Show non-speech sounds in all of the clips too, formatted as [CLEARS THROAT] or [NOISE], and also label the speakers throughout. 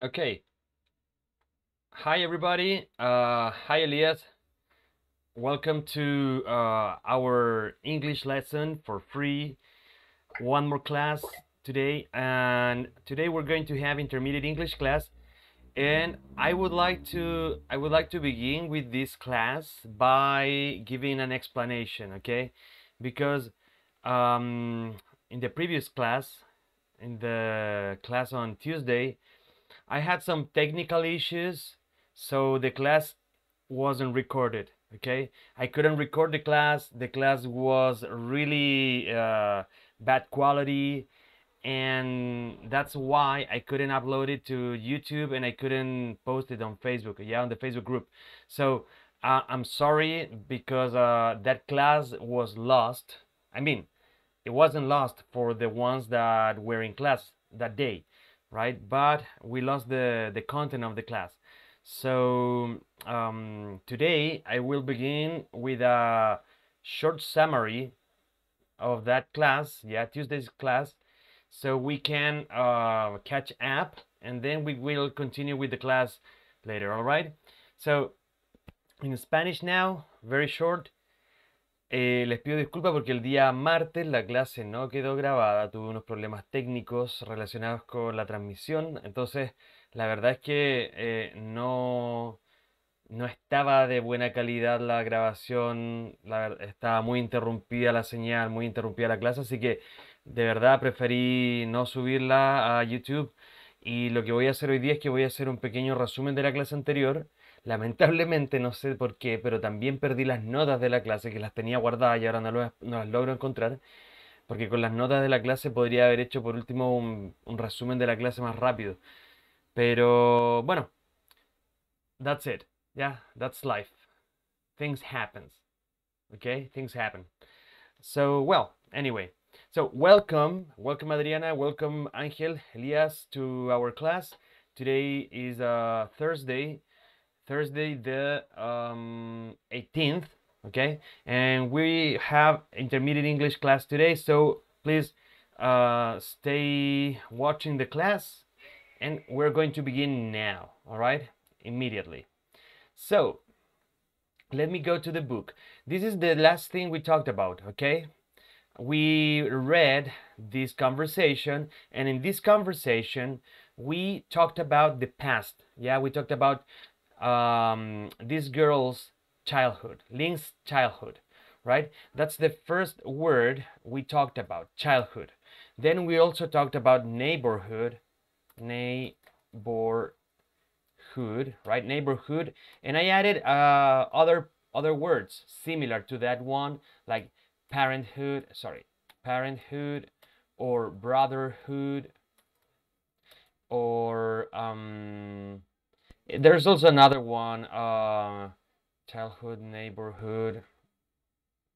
Speaker 1: Okay.
Speaker 2: Hi, everybody. Uh, hi, Elias. Welcome to uh, our English lesson for free. One more class today. And today we're going to have intermediate English class. And I would like to I would like to begin with this class by giving an explanation, okay? Because um, in the previous class, in the class on Tuesday, I had some technical issues, so the class wasn't recorded. Okay, I couldn't record the class. The class was really uh, bad quality, and that's why I couldn't upload it to YouTube and I couldn't post it on Facebook. Yeah, on the Facebook group. So uh, I'm sorry because uh, that class was lost. I mean, it wasn't lost for the ones that were in class that day right? But we lost the, the content of the class. So um, today I will begin with a short summary of that class, yeah, Tuesday's class, so we can uh, catch up and then we will continue with the class later, all right? So in Spanish now, very short, Eh, les pido disculpas porque el día martes la clase no quedó grabada, tuve unos problemas técnicos relacionados con la transmisión, entonces la verdad es que eh, no, estaba de buena calidad la grabación, estaba muy interrumpida la señal, muy interrumpida la clase, así que de verdad preferí no subirla a YouTube y lo que voy a hacer hoy día es que voy a hacer un pequeño resumen de la clase anterior Lamentablemente, no sé por qué, pero también perdí las notas de la clase que las tenía guardadas y ahora no, las logro encontrar. Porque con las notas de la clase podría haber hecho por último un, resumen de la clase más rápido. Pero bueno, that's it. Yeah, that's life. Things happen. Okay, things happen. So, well, anyway. So, welcome, welcome Adriana, welcome Ángel, Elias to our class. Today is uh, Thursday, Thursday the um, 18th, okay? And we have intermediate English class today, so please uh, stay watching the class and we're going to begin now, all right? Immediately. So, let me go to the book. This is the last thing we talked about, okay? We read this conversation, and in this conversation, we talked about the past. Yeah, we talked about um, this girl's childhood, Ling's childhood, right? That's the first word we talked about, childhood. Then we also talked about neighborhood, neighborhood, right? Neighborhood, and I added uh, other other words similar to that one, like parenthood, sorry, parenthood, or brotherhood, or um, there's also another one, uh, childhood, neighborhood,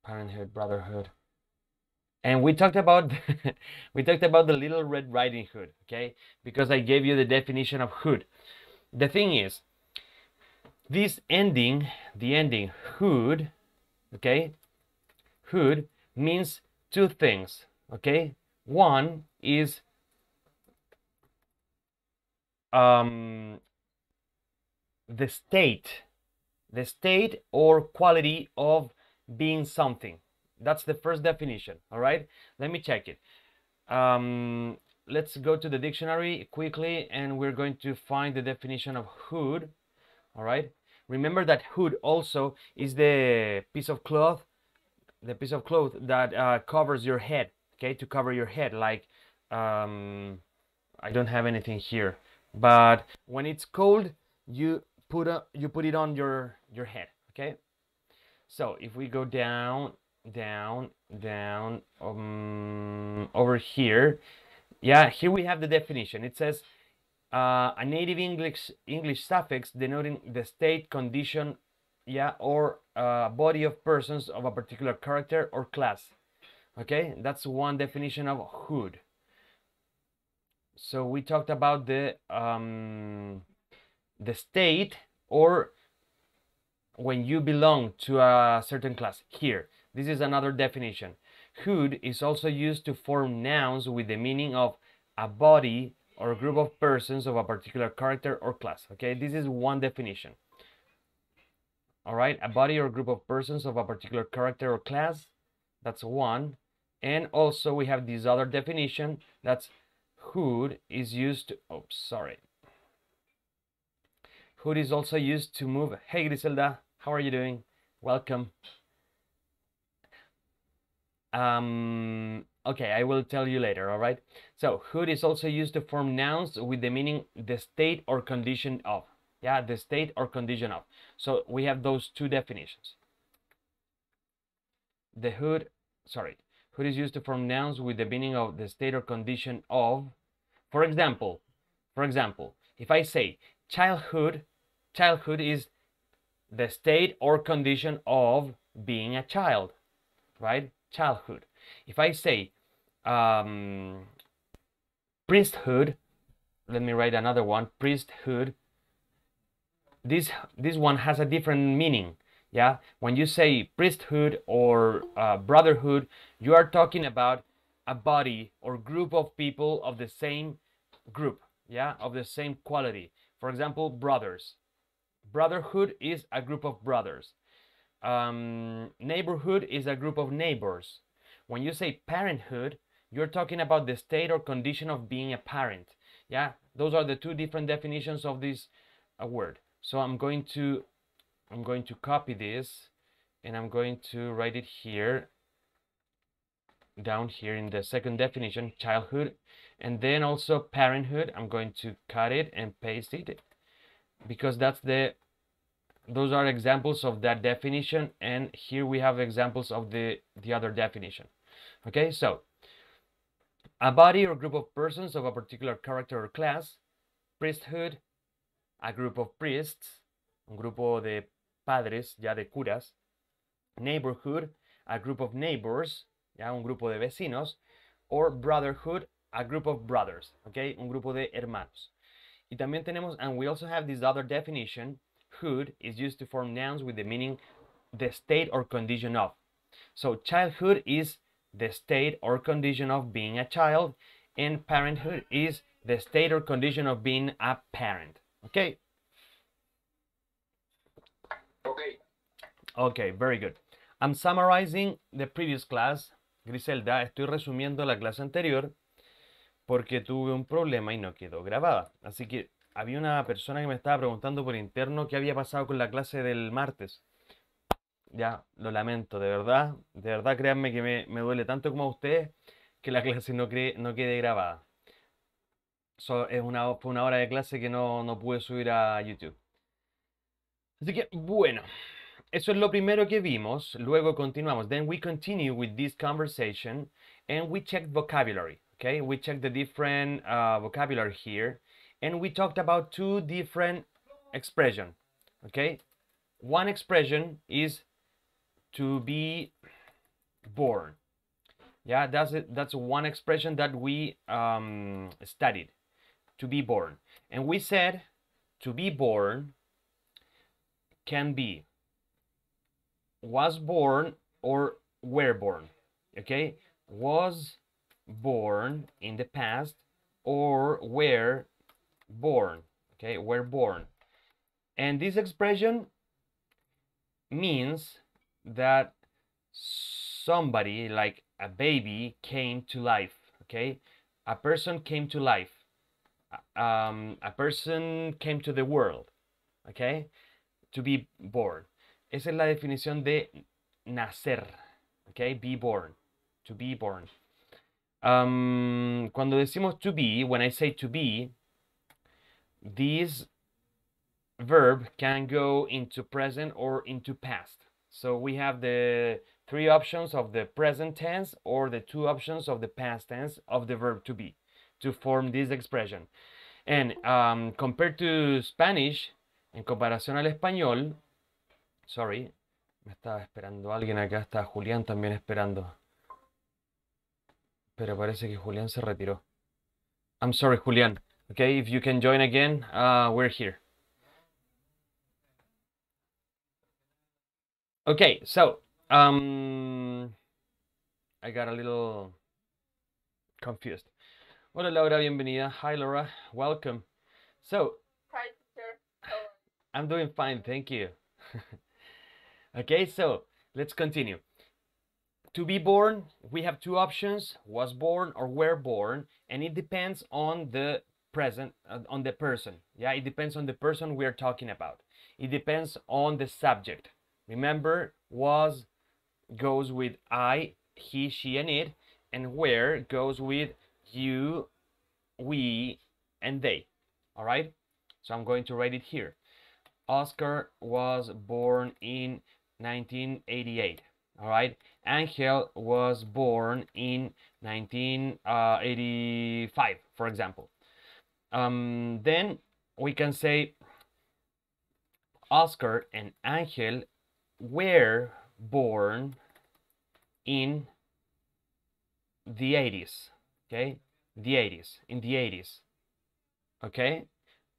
Speaker 2: parenthood, brotherhood. And we talked about [LAUGHS] we talked about the little red riding hood, okay? Because I gave you the definition of hood. The thing is, this ending, the ending hood, okay? Hood means two things, okay? One is um, the state the state or quality of being something that's the first definition all right let me check it um, let's go to the dictionary quickly and we're going to find the definition of hood all right remember that hood also is the piece of cloth the piece of cloth that uh, covers your head okay to cover your head like um, I don't have anything here but when it's cold you put a, you put it on your your head okay so if we go down down down um, over here yeah here we have the definition it says uh, a native english english suffix denoting the state condition yeah or uh, body of persons of a particular character or class okay that's one definition of hood so we talked about the um, the state or when you belong to a certain class. Here, this is another definition. Hood is also used to form nouns with the meaning of a body or a group of persons of a particular character or class. Okay, this is one definition. All right, a body or group of persons of a particular character or class. That's one. And also we have this other definition that's hood is used to, oh, sorry, Hood is also used to move. Hey Griselda, how are you doing? Welcome. Um, okay, I will tell you later, alright? So, hood is also used to form nouns with the meaning the state or condition of. Yeah, the state or condition of. So, we have those two definitions. The hood, sorry, hood is used to form nouns with the meaning of the state or condition of. For example, for example, if I say childhood childhood is the state or condition of being a child, right? Childhood. If I say um, priesthood, let me write another one, priesthood. This this one has a different meaning. Yeah, when you say priesthood or uh, brotherhood, you are talking about a body or group of people of the same group, yeah, of the same quality. For example, brothers, Brotherhood is a group of brothers. Um, neighborhood is a group of neighbors. When you say parenthood, you're talking about the state or condition of being a parent. Yeah, those are the two different definitions of this uh, word. So I'm going to I'm going to copy this and I'm going to write it here down here in the second definition childhood and then also parenthood I'm going to cut it and paste it because that's the those are examples of that definition and here we have examples of the the other definition okay so a body or group of persons of a particular character or class priesthood a group of priests un grupo de padres ya de curas neighborhood a group of neighbors ya un grupo de vecinos or brotherhood a group of brothers okay un grupo de hermanos Y también tenemos, and we also have this other definition, hood is used to form nouns with the meaning the state or condition of. So childhood is the state or condition of being a child, and parenthood is the state or condition of being a parent. Okay? Okay. Okay, very good. I'm summarizing the previous class. Griselda, estoy resumiendo la clase anterior porque tuve un problema y no quedó grabada. Así que había una persona que me estaba preguntando por interno qué había pasado con la clase del martes. Ya, lo lamento, de verdad, de verdad créanme que me, duele tanto como a ustedes que la [LAUGHS] clase no, quede grabada. es una, fue una hora de clase que no, no pude subir a YouTube. Así que, bueno, eso es lo primero que vimos. Luego continuamos. Then we continue with this conversation and we check vocabulary. Okay, we checked the different uh, vocabulary here and we talked about two different expression. Okay, one expression is to be born. Yeah, that's it. That's one expression that we um, studied to be born. And we said to be born can be was born or were born. Okay, was born in the past or were born okay were born and this expression means that somebody like a baby came to life okay a person came to life um, a person came to the world okay to be born esa es la definición de nacer okay be born to be born um, cuando decimos to be, when I say to be, this verb can go into present or into past. So we have the three options of the present tense or the two options of the past tense of the verb to be to form this expression. And um, compared to Spanish, en comparación al español, sorry, me estaba esperando alguien acá, está Julián también esperando. Pero parece que Julián se retiró. I'm sorry, Julián. Okay, if you can join again, uh, we're here. Okay, so um, I got a little confused. Hola Laura, bienvenida. Hi Laura, welcome. So, Hi, I'm doing fine, thank you. [LAUGHS] okay, so let's continue to be born, we have two options, was born or were born, and it depends on the present, uh, on the person. Yeah, it depends on the person we are talking about. It depends on the subject. Remember, was goes with I, he, she, and it, and where goes with you, we, and they. All right? So I'm going to write it here. Oscar was born in 1988 all right angel was born in 1985 uh, for example um, then we can say oscar and angel were born in the 80s okay the 80s in the 80s okay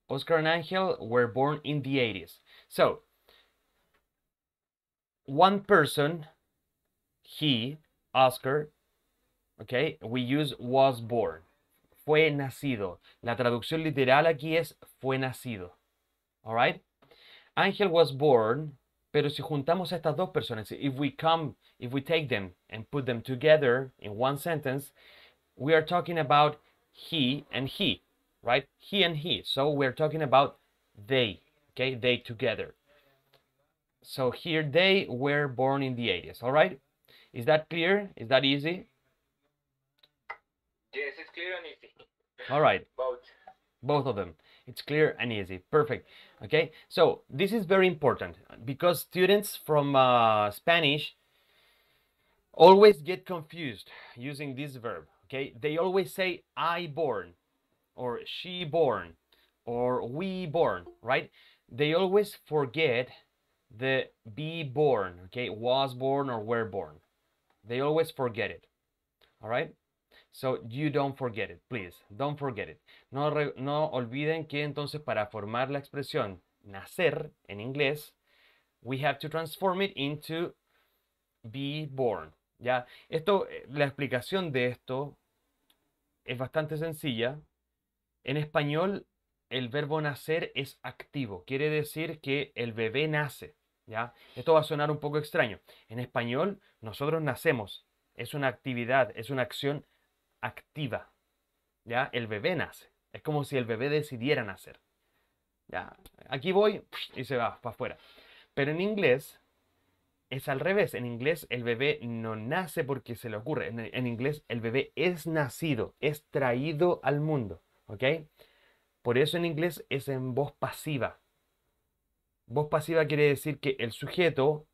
Speaker 2: oscar and angel were born in the 80s so one person he, Oscar, okay, we use was born. Fue nacido. La traducción literal aquí es fue nacido. All right? Ángel was born, pero si juntamos a estas dos personas, if we come, if we take them and put them together in one sentence, we are talking about he and he, right? He and he. So we're talking about they, okay? They together. So here they were born in the 80s, all right? Is that clear? Is that easy?
Speaker 1: Yes, it's clear and easy.
Speaker 2: All right. Both. Both of them. It's clear and easy. Perfect. Okay. So this is very important because students from uh, Spanish always get confused using this verb. Okay. They always say I born or she born or we born, right? They always forget the be born, okay, was born or were born. They always forget it. All So you don't forget it, please. Don't forget it. No, no olviden que entonces para formar la expresión nacer en inglés, we have to transform it into be born. Ya, esto, eh, la explicación de esto es bastante sencilla. En español, el verbo nacer es activo, quiere decir que el bebé nace. Esto va a sonar un poco extraño. En español, nosotros nacemos. Es una actividad, es una acción activa. ¿Ya? El bebé nace. Es como si el bebé decidiera nacer. ¿Ya? Aquí voy y se va para afuera. Pero en inglés es al revés. En inglés el bebé no nace porque se le ocurre. En, inglés el bebé es nacido, es traído al mundo. ¿Ok? Por eso en inglés es en voz pasiva. Voz pasiva quiere decir que el sujeto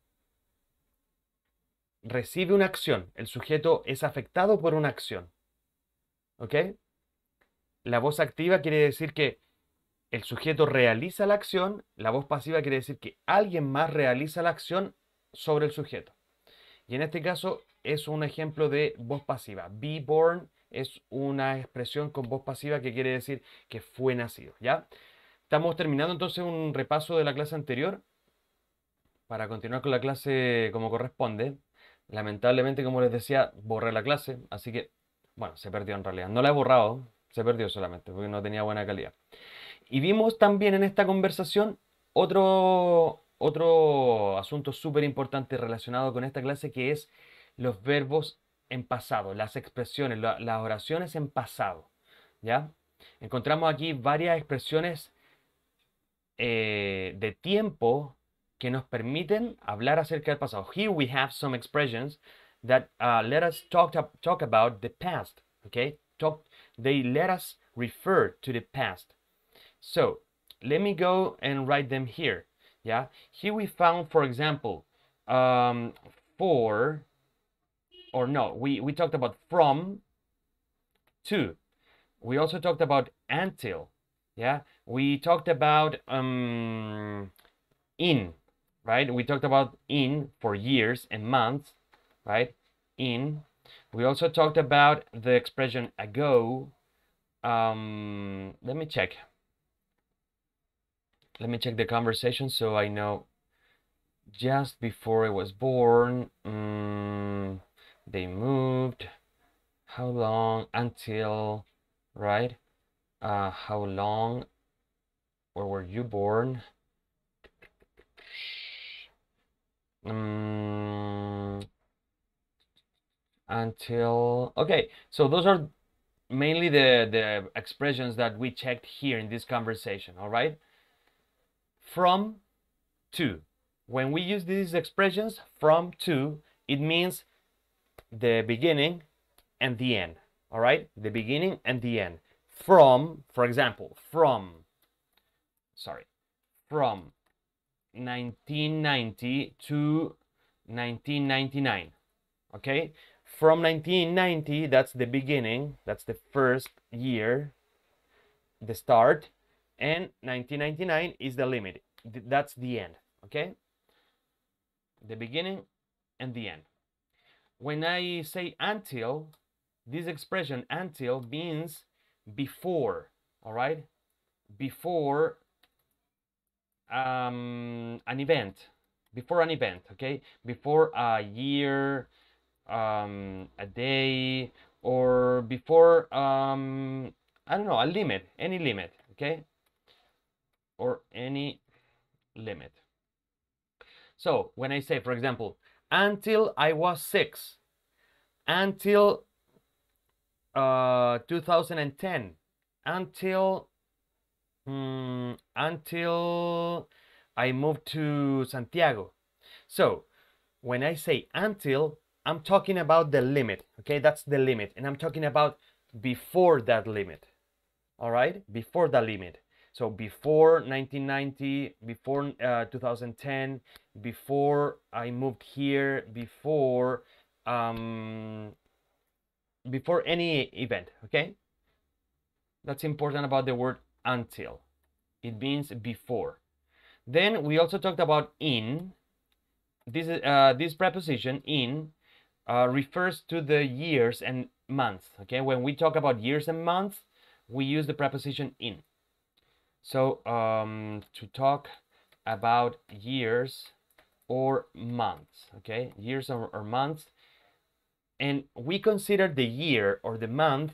Speaker 2: recibe una acción, el sujeto es afectado por una acción. ¿Ok? La voz activa quiere decir que el sujeto realiza la acción, la voz pasiva quiere decir que alguien más realiza la acción sobre el sujeto. Y en este caso es un ejemplo de voz pasiva. Be born es una expresión con voz pasiva que quiere decir que fue nacido, ¿ya? Estamos terminando entonces un repaso de la clase anterior para continuar con la clase como corresponde. Lamentablemente, como les decía, borré la clase, así que, bueno, se perdió en realidad. No la he borrado, se perdió solamente porque no tenía buena calidad. Y vimos también en esta conversación otro, otro asunto súper importante relacionado con esta clase que es los verbos en pasado, las expresiones, las oraciones en pasado. ¿Ya? Encontramos aquí varias expresiones eh, de tiempo que nos permiten hablar acerca del pasado. Here we have some expressions that uh, let us talk, to, talk about the past. Okay, talk. They let us refer to the past. So let me go and write them here. Yeah, here we found, for example, um, for or no, we, we talked about from to. We also talked about until yeah we talked about um in right we talked about in for years and months right in we also talked about the expression ago um let me check let me check the conversation so i know just before i was born um, they moved how long until right uh, how long or were you born? Um, until okay so those are mainly the the expressions that we checked here in this conversation all right from to when we use these expressions from to it means the beginning and the end all right the beginning and the end from, for example, from, sorry, from 1990 to 1999. Okay, from 1990, that's the beginning, that's the first year, the start, and 1999 is the limit, that's the end. Okay, the beginning and the end. When I say until, this expression until means before, all right? Before um, an event, before an event, okay? Before a year, um, a day, or before, um, I don't know, a limit, any limit, okay? Or any limit. So when I say, for example, until I was six, until uh, 2010 until um, until I moved to Santiago. So when I say until, I'm talking about the limit. Okay, that's the limit, and I'm talking about before that limit. All right, before that limit. So before 1990, before uh, 2010, before I moved here, before um, before any event, okay? That's important about the word until. It means before. Then we also talked about in. This, uh, this preposition, in, uh, refers to the years and months, okay? When we talk about years and months, we use the preposition in. So um, to talk about years or months, okay? Years or, or months, and we consider the year or the month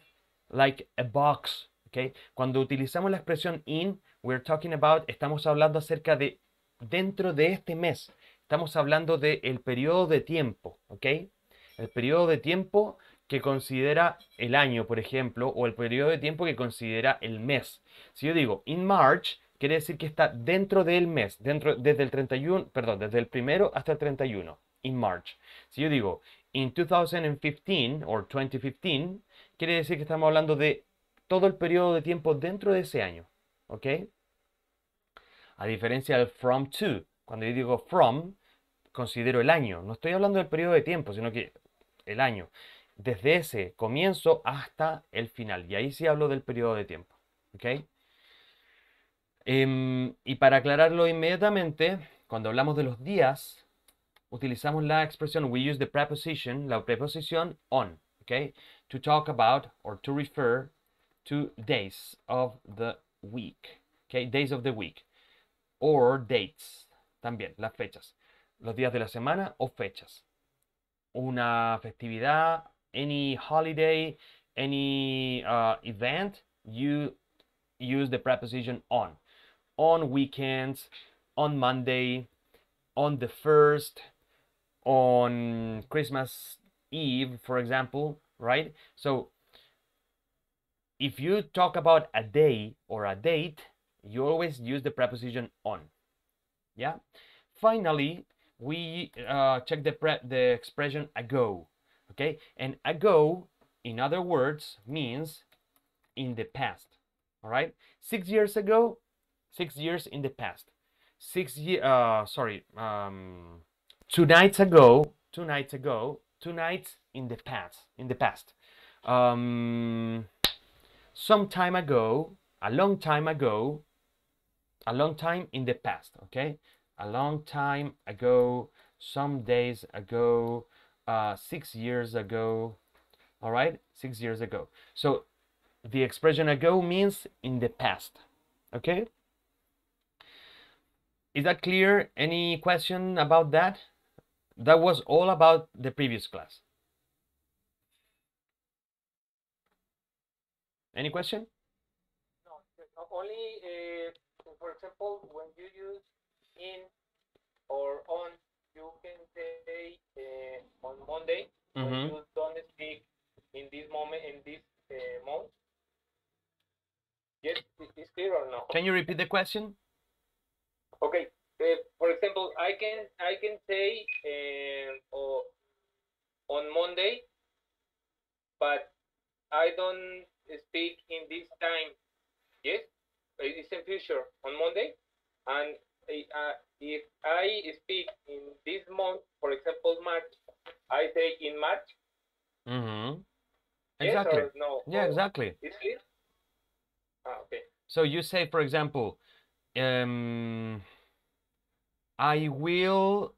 Speaker 2: like a box, okay? Cuando utilizamos la expresión in, we're talking about, estamos hablando acerca de dentro de este mes. Estamos hablando del periodo de tiempo, ¿ok? El periodo de tiempo que considera el año, por ejemplo, o el periodo de tiempo que considera el mes. Si yo digo in March, quiere decir que está dentro del mes, dentro, desde el 31, perdón, desde el primero hasta el 31 in March. Si yo digo in 2015 o 2015, quiere decir que estamos hablando de todo el periodo de tiempo dentro de ese año. ¿Ok? A diferencia del from to. Cuando yo digo from, considero el año. No estoy hablando del periodo de tiempo, sino que el año. Desde ese comienzo hasta el final. Y ahí sí hablo del periodo de tiempo. ¿Ok? Em, y para aclararlo inmediatamente, cuando hablamos de los días, utilizamos la expresión, we use the preposition, la preposición on, okay, to talk about or to refer to days of the week, okay, days of the week, or dates, también, las fechas, los días de la semana o fechas. Una festividad, any holiday, any uh, event, you use the preposition on. On weekends, on Monday, on the first, on Christmas Eve, for example, right? So if you talk about a day or a date, you always use the preposition on. Yeah. Finally, we uh, check the pre the expression ago. Okay, and ago, in other words, means in the past. All right, six years ago, six years in the past. Six year, uh, sorry, um, two nights ago, two nights ago, two nights in the past, in the past. Um, some time ago, a long time ago, a long time in the past, okay? A long time ago, some days ago, uh, six years ago, all right? Six years ago. So the expression ago means in the past, okay? Is that clear? Any question about that? that was all about the previous class. Any question?
Speaker 1: No, only, uh, for example, when you use in or on, you can say uh, on Monday, mm -hmm. you don't speak in this moment, in this uh, month. Yes, it's clear or no?
Speaker 2: Can you repeat the question?
Speaker 1: Okay, for eh, example, I can I can say uh, eh, or on Monday, but I don't speak in this time. Yes, it's in future on Monday, and uh, if I speak in this month, for example, March, I say in March. Mm-hmm. Yes exactly. no? Yeah, oh, exactly. Is it?
Speaker 2: Ah, okay. So you say, for example, um, I will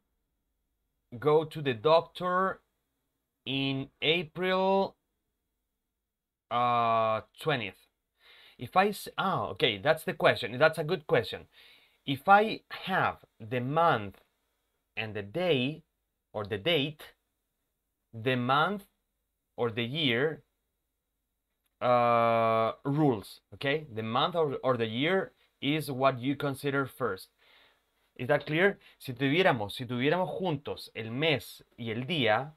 Speaker 2: go to the doctor in April uh, 20th. If I ah okay, that's the question. That's a good question. If I have the month and the day or the date, the month or the year uh, rules. Okay, the month or, or the year is what you consider first. ¿Está clear? Si tuviéramos, si tuviéramos juntos el mes y el día,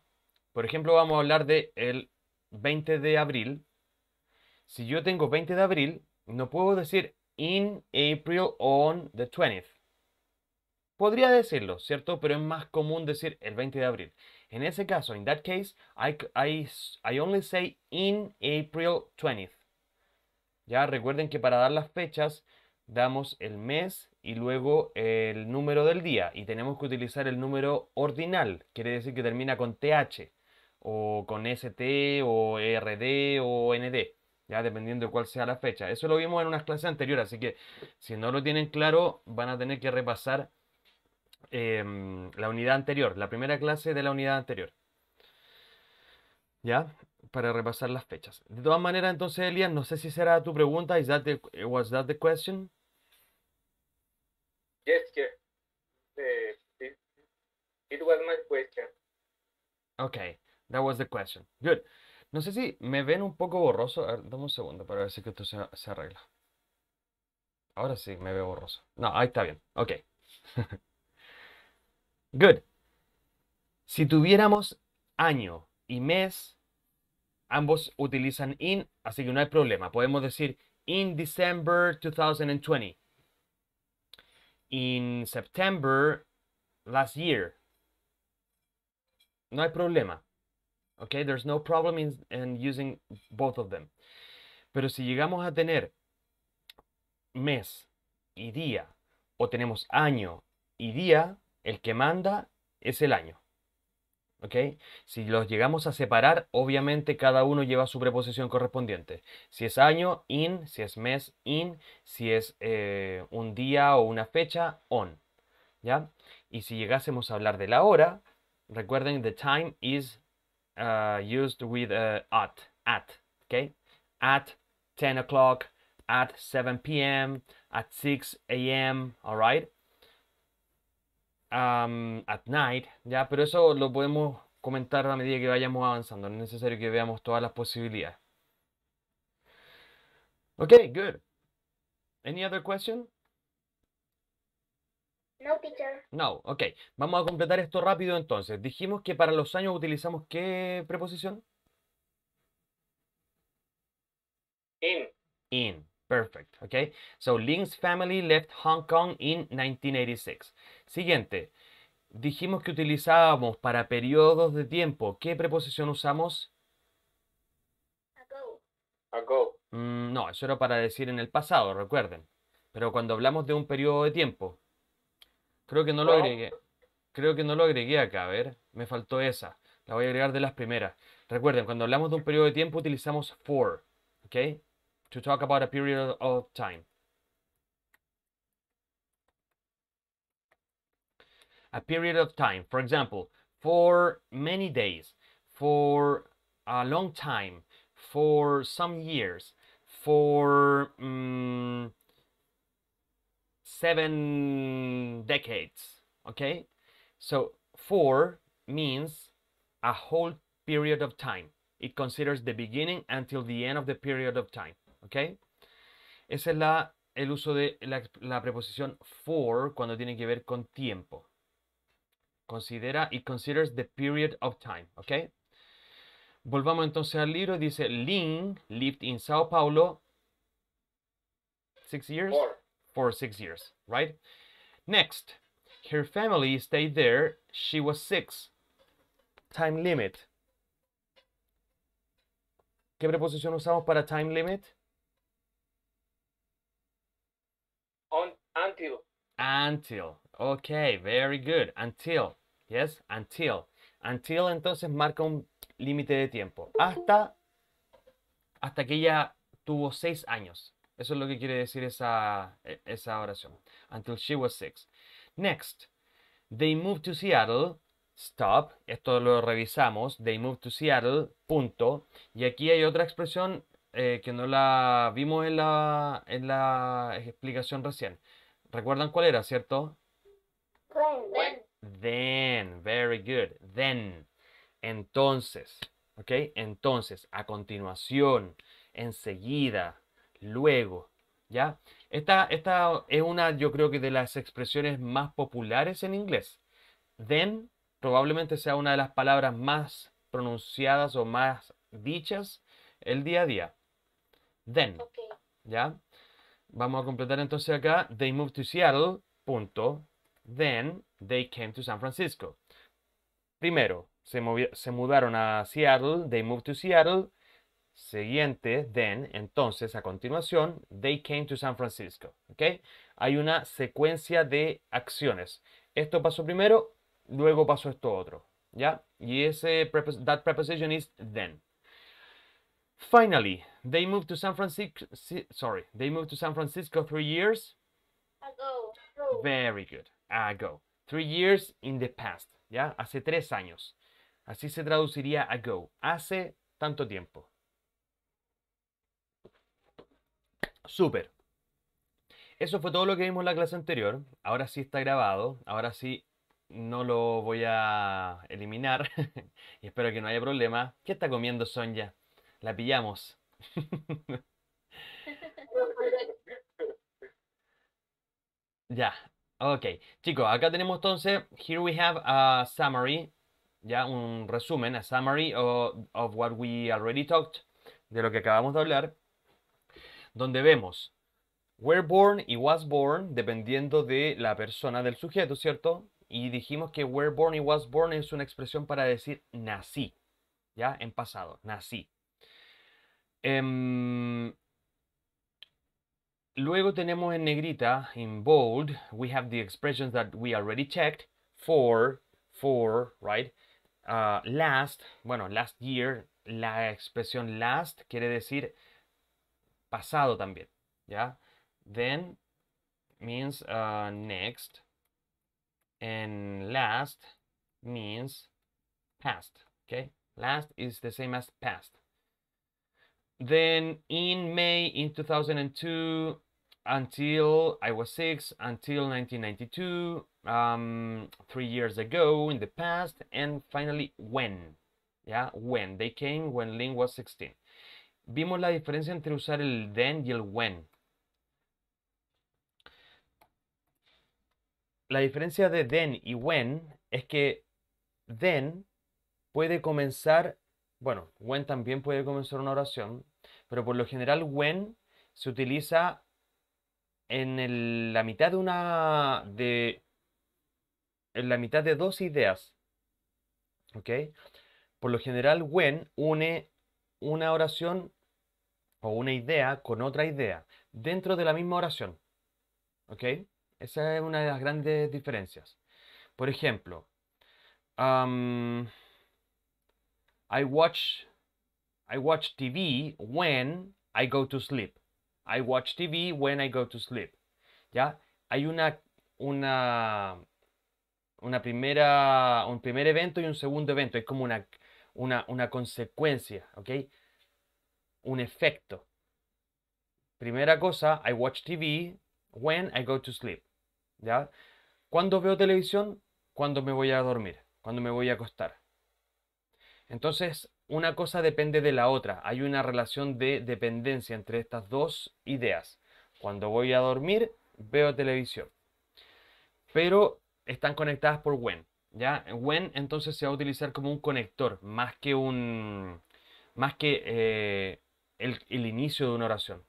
Speaker 2: por ejemplo, vamos a hablar de el 20 de abril. Si yo tengo 20 de abril, no puedo decir in April on the 20th. Podría decirlo, ¿cierto? Pero es más común decir el 20 de abril. En ese caso, in that case, I, I, I only say in April 20th. Ya recuerden que para dar las fechas damos el mes y luego el número del día. Y tenemos que utilizar el número ordinal, quiere decir que termina con TH, o con ST, o e RD, o ND, ya dependiendo de cuál sea la fecha. Eso lo vimos en unas clases anteriores, así que si no lo tienen claro, van a tener que repasar em, la unidad anterior, la primera clase de la unidad anterior. ¿Ya? para repasar las fechas. De todas maneras, entonces, Elias, no sé si será tu pregunta. Is that the, was that the question?
Speaker 1: Yes, eh, it, was my question.
Speaker 2: Okay, that was the question. Good. No sé si me ven un poco borroso. A dame un segundo para ver si esto se, se arregla. Ahora sí, me veo borroso. No, ahí está bien. Ok. [LAUGHS] Good. Si tuviéramos año y mes, ambos utilizan in, así que no hay problema. Podemos decir in December 2020 in September last year. No hay problema. Okay, there's no problem in, in using both of them. Pero si llegamos a tener mes y día, o tenemos año y día, el que manda es el año. Si los llegamos a separar, obviamente cada uno lleva su preposición correspondiente. Si es año, in, si es mes, in, si es eh, un día o una fecha, on, ¿ya? Y si llegásemos a hablar de la hora, recuerden, the time is uh, used with uh, at, at, At 10 o'clock, at 7 p.m., at 6 a.m., all right? at night, ¿ya? Pero eso lo podemos comentar a medida que vayamos avanzando. No es necesario que veamos todas las posibilidades. Ok, good. Any other question?
Speaker 3: No,
Speaker 1: teacher.
Speaker 2: No, ok. Vamos a completar esto rápido entonces. Dijimos que para los años utilizamos qué preposición? In. In. Perfect. Okay. So Ling's family left Hong Kong in 1986. Siguiente. Dijimos que utilizábamos para periodos de tiempo. ¿Qué preposición usamos? Ago. Mm, no, eso era para decir en el pasado, recuerden. Pero cuando hablamos de un periodo de tiempo, creo que no lo agregué. Creo que no lo agregué acá, a ver. Me faltó esa. La voy a agregar de las primeras. Recuerden, cuando hablamos de un periodo de tiempo utilizamos for. ¿Ok? To talk about a period of time. a period of time, for example, for many days, for a long time, for some years, for um, seven decades. Okay, so for means a whole period of time. It considers the beginning until the end of the period of time. Okay, esa es la el uso de la, la preposición for cuando tiene que ver con tiempo. Considera, it considers the period of time, Okay. Volvamos entonces al libro. Dice, Lin lived in Sao Paulo six years? Four. For six years, right? Next, her family stayed there. She was six. Time limit. ¿Qué preposición usamos para time limit?
Speaker 1: On, until. Until.
Speaker 2: Okay, very good. Until. Yes, until. Until entonces marca un límite de tiempo. Hasta, hasta que ella tuvo seis años. Eso es lo que quiere decir esa, e, esa oración. Until she was six. Next, they moved to Seattle. Stop. Esto lo revisamos. They moved to Seattle. Punto. Y aquí hay otra expresión eh, que no la vimos en la, en la explicación recién. ¿Recuerdan cuál era, cierto? Then, very good. Then, entonces, ¿ok? Entonces, a continuación, enseguida, luego, ¿ya? Esta, esta es una, yo creo que de las expresiones más populares en inglés. Then probablemente sea una de las palabras más pronunciadas o más dichas el día a día. Then, ¿ya? Vamos a completar entonces acá. They moved to Seattle, punto. Then they came to San Francisco. Primero, se, mudaron a Seattle. They moved to Seattle. Siguiente, then, entonces, a continuación, they came to San Francisco. Okay. Hay una secuencia de acciones. Esto pasó primero, luego pasó esto otro. ¿Ya? Y ese that preposition then. Finally, they moved to San Francisco. Sorry, they moved to San Francisco three years ago. Very good ago. Three years in the past, ¿ya? Hace tres años. Así se traduciría ago, hace tanto tiempo. super Eso fue todo lo que vimos en la clase anterior. Ahora sí está grabado. Ahora sí no lo voy a eliminar. [LAUGHS] y espero que no haya problema. ¿Qué está comiendo Sonja? La pillamos. [LAUGHS]
Speaker 3: [LAUGHS]
Speaker 2: ya, Ok, chicos, acá tenemos entonces, here we have a summary, ya un resumen, a summary of, what we already talked, de lo que acabamos de hablar, donde vemos were born y was born dependiendo de la persona del sujeto, ¿cierto? Y dijimos que were born y was born es una expresión para decir nací, ¿ya? En pasado, nací. Em, Luego tenemos en negrita, in bold, we have the expressions that we already checked for, for, right? Uh, last, bueno, last year, la expresión last quiere decir pasado también, ¿ya? Then means uh, next and last means past, okay? Last is the same as past. Then in May in 2002 until I was six, until 1992, um, three years ago in the past, and finally when. Yeah, when. They came when Ling was 16. Vimos la diferencia entre usar el then y el when. La diferencia de then y when es que then puede comenzar, bueno, when también puede comenzar una oración, pero por lo general when se utiliza en la mitad de una de en la mitad de dos ideas. ¿Ok? Por lo general when une una oración o una idea con otra idea dentro de la misma oración. ¿Ok? Esa es una de las grandes diferencias. Por ejemplo, I watch I watch TV when I go to sleep. I watch TV when I go to sleep. ¿Ya? Hay una, una, una primera, un primer evento y un segundo evento. Es como una, una, consecuencia, ¿ok? Un efecto. Primera cosa, I watch TV when I go to sleep. ¿Ya? ¿Cuándo veo televisión? Cuando me voy a dormir, cuando me voy a acostar. Entonces, una cosa depende de la otra. Hay una relación de dependencia entre estas dos ideas. Cuando voy a dormir, veo televisión. Pero están conectadas por when. ¿ya? When entonces se va a utilizar como un conector, más que un. más que eh, el, el inicio de una oración.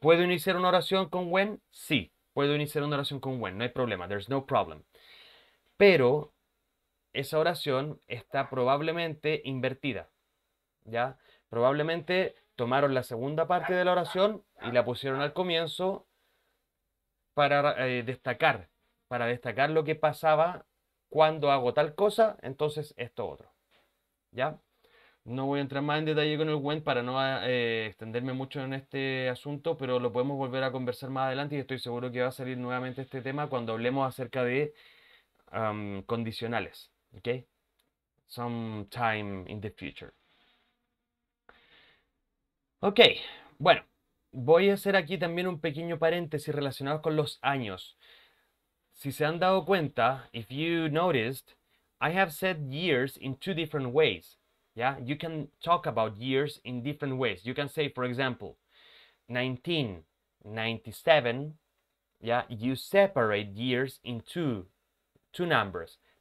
Speaker 2: ¿Puedo iniciar una oración con when? Sí, puedo iniciar una oración con when, no hay problema, there's no problem. Pero esa oración está probablemente invertida. ¿Ya? Probablemente tomaron la segunda parte de la oración y la pusieron al comienzo para eh, destacar, para destacar lo que pasaba cuando hago tal cosa, entonces esto otro. ¿Ya? No voy a entrar más en detalle con el WEN para no eh, extenderme mucho en este asunto, pero lo podemos volver a conversar más adelante y estoy seguro que va a salir nuevamente este tema cuando hablemos acerca de condicionales. okay time in the future ok bueno voy a hacer aquí también un pequeño paréntesis relacionado con los años si se han dado cuenta if you noticed I have said years in two different ways yeah you can talk about years in different ways you can say for example 1997 yeah you separate years in two two numbers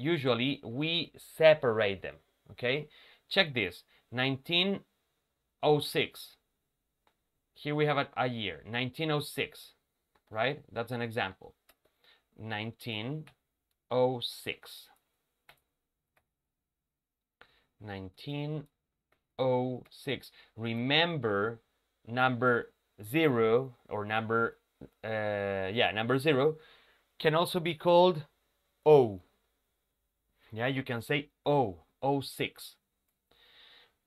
Speaker 2: usually we separate them okay check this 1906 here we have a, a year 1906 right that's an example 1906 1906 remember number zero or number uh, yeah number zero can also be called O Yeah, you can say o oh, oh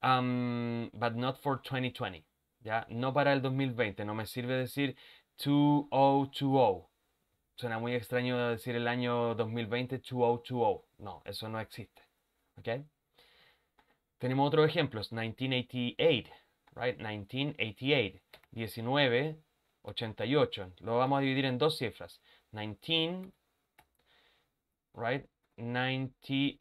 Speaker 2: Um, but not for 2020. Ya, no para el 2020. No me sirve decir 2020. Suena muy extraño decir el año 2020 2020. No, eso no existe. okay. Tenemos otros ejemplos. 1988, right? 1988. 19, 88. Lo vamos a dividir en dos cifras. 19, right? 98.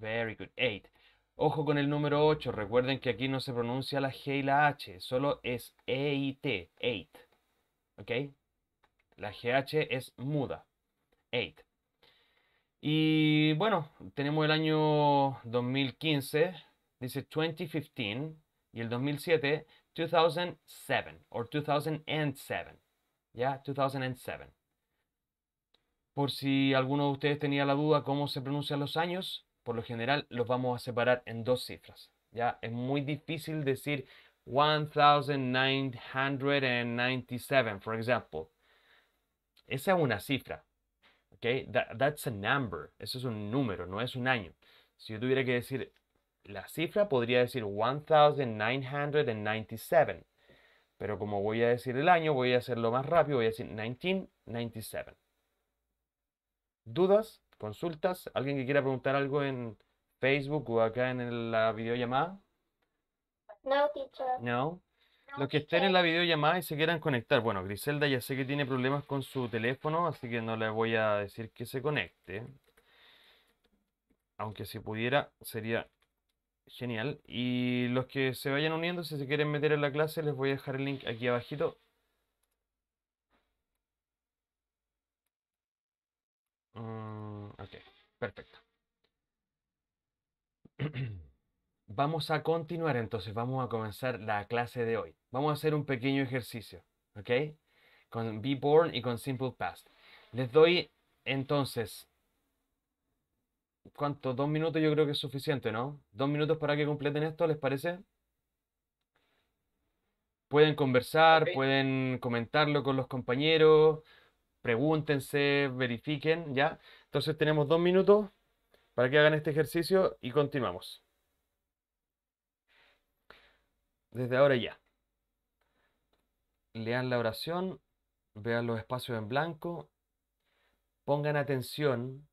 Speaker 2: Very good. 8. Ojo con el número 8. Recuerden que aquí no se pronuncia la G y la H. Solo es E 8. ¿Ok? La GH es muda. 8. Y bueno, tenemos el año 2015. Dice 2015. Y el 2007, 2007. O 2007. ¿Ya? 2007. Por si alguno de ustedes tenía la duda cómo se pronuncian los años, por lo general los vamos a separar en dos cifras. Ya es muy difícil decir 1997, por ejemplo. Esa es una cifra. Okay? that's a number. Eso es un número, no es un año. Si yo tuviera que decir la cifra, podría decir 1997. Pero como voy a decir el año, voy a hacerlo más rápido, voy a decir 1997 dudas, consultas, alguien que quiera preguntar algo en Facebook o acá en la videollamada.
Speaker 3: No, teacher.
Speaker 2: No. Los que estén en la videollamada y se quieran conectar. Bueno, Griselda ya sé que tiene problemas con su teléfono, así que no le voy a decir que se conecte. Aunque si pudiera, sería genial. Y los que se vayan uniendo, si se quieren meter en la clase, les voy a dejar el link aquí abajito Mm, ok, perfecto. [CLEARS THROAT] vamos a continuar entonces, vamos a comenzar la clase de hoy. Vamos a hacer un pequeño ejercicio, ¿ok? Con Be Born y con Simple Past. Les doy entonces, ¿cuánto? Dos minutos yo creo que es suficiente, ¿no? Dos minutos para que completen esto, ¿les parece? Pueden conversar, pueden comentarlo con los compañeros, pregúntense, verifiquen, ¿ya? Entonces tenemos dos minutos para que hagan este ejercicio y continuamos. Desde ahora ya. Lean la oración, vean los espacios en blanco, pongan atención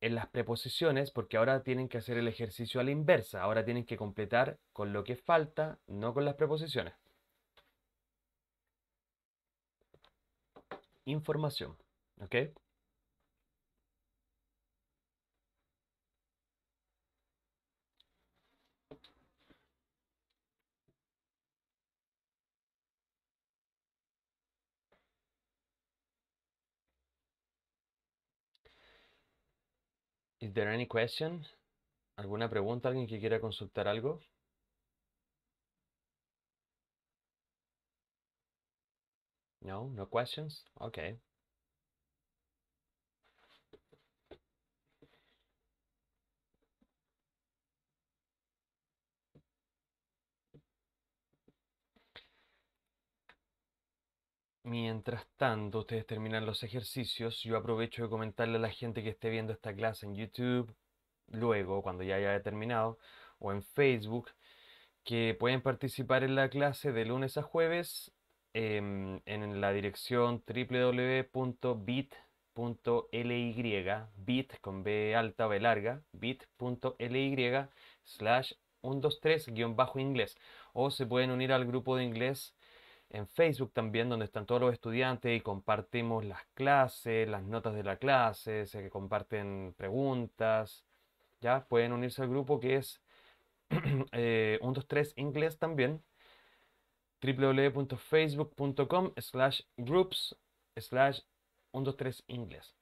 Speaker 2: en las preposiciones porque ahora tienen que hacer el ejercicio a la inversa, ahora tienen que completar con lo que falta, no con las preposiciones. información. ¿Ok? Is there any question? ¿Alguna pregunta? ¿Alguien que quiera consultar algo? No, no questions? Okay. Mientras tanto, ustedes terminan los ejercicios, yo aprovecho de comentarle a la gente que esté viendo esta clase en YouTube, luego, cuando ya haya terminado, o en Facebook, que pueden participar en la clase de lunes a jueves Em, en la dirección www.bit.ly, bit con B alta o B larga, bit.ly slash 123-inglés. O se pueden unir al grupo de inglés en Facebook también, donde están todos los estudiantes y compartimos las clases, las notas de la clase, se comparten preguntas. Ya pueden unirse al grupo que es 123 [CLEARS THROAT] eh, inglés también www.facebook.com slash groups slash 123 inglés.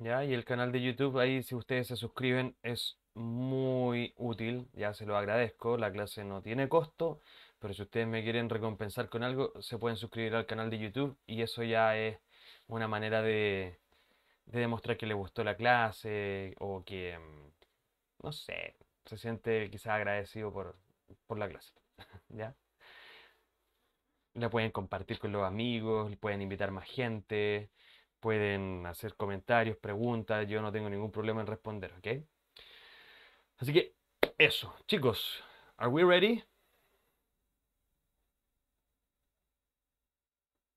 Speaker 2: ¿Ya? Y el canal de YouTube, ahí si ustedes se suscriben es muy útil, ya se lo agradezco, la clase no tiene costo, pero si ustedes me quieren recompensar con algo, se pueden suscribir al canal de YouTube y eso ya es una manera de, demostrar que les gustó la clase o que, mm, no sé, se siente quizás agradecido por, por la clase. [LAUGHS] ¿Ya? la pueden compartir con los amigos, pueden invitar más gente, pueden hacer comentarios, preguntas, yo no tengo ningún problema en responder, ¿ok? Así que eso, chicos, ¿are we ready?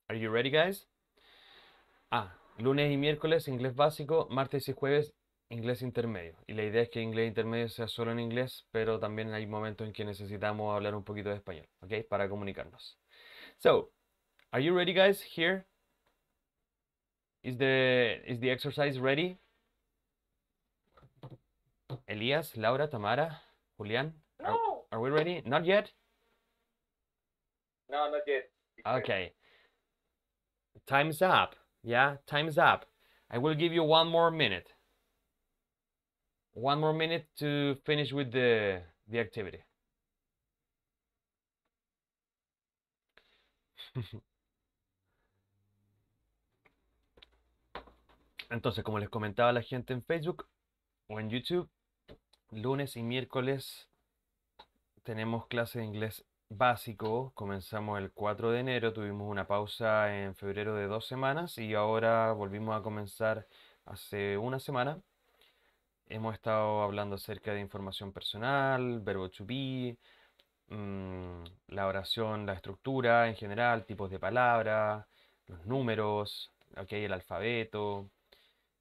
Speaker 2: ¿Are you ready, guys? Ah, lunes y miércoles inglés básico, martes y jueves inglés intermedio. Y la idea es que inglés intermedio sea solo en inglés, pero también hay momentos en que necesitamos hablar un poquito de español, ¿ok? Para comunicarnos. So, are you ready guys here? Is the is the exercise ready? Elias, Laura, Tamara, Julian? No. Are, are we ready? Not yet? No, not yet. Okay. Time's up. Yeah, time's up. I will give you one more minute. One more minute to finish with the the activity. Entonces, como les comentaba la gente en Facebook o en YouTube, lunes y miércoles tenemos clase de inglés básico. Comenzamos el 4 de enero, tuvimos una pausa en febrero de dos semanas y ahora volvimos a comenzar hace una semana. Hemos estado hablando acerca de información personal, verbo to be, Mm, la oración, la estructura en general, tipos de palabras, los números, el alfabeto.